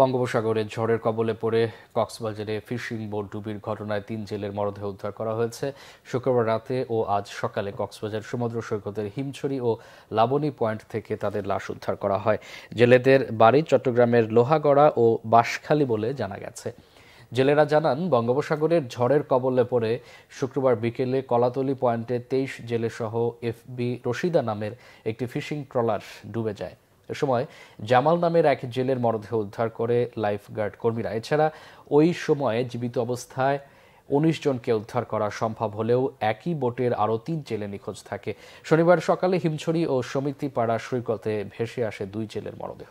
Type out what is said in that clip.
বঙ্গোপসাগরে ঝড়ের কবলে পড়ে কক্সবাজারে ফিশিং বোট ডুবির ঘটনায় তিন জেলের মরদেহ উদ্ধার করা হয়েছে শুক্রবার রাতে ও আজ সকালে কক্সবাজার সমুদ্র সৈকতের হিমছড়ি ও লাবণী পয়েন্ট থেকে তাদের লাশ উদ্ধার করা হয় জেলেদের বাড়ি চট্টগ্রামের লোহাগড়া ও বাঁশখালী বলে জানা গেছে জেলেরা জানান বঙ্গোপসাগরের ঝড়ের কবলে পড়ে শুক্রবার বিকেলে কলাতলি পয়েন্টে তেইশ জেলেসহ এফবি রশিদা নামের একটি ফিশিং ট্রলার ডুবে যায় এ সময় জামাল নামের এক জেলের মরদেহ উদ্ধার করে লাইফগার্ড কর্মীরা এছাড়া ওই সময়ে জীবিত অবস্থায় উনিশ জনকে উদ্ধার করা সম্ভব হলেও একই বোটের আরও তিন জেলে নিখোঁজ থাকে শনিবার সকালে হিমছড়ি ও সমিতিপাড়া সৈকতে ভেসে আসে দুই জেলের মরদেহ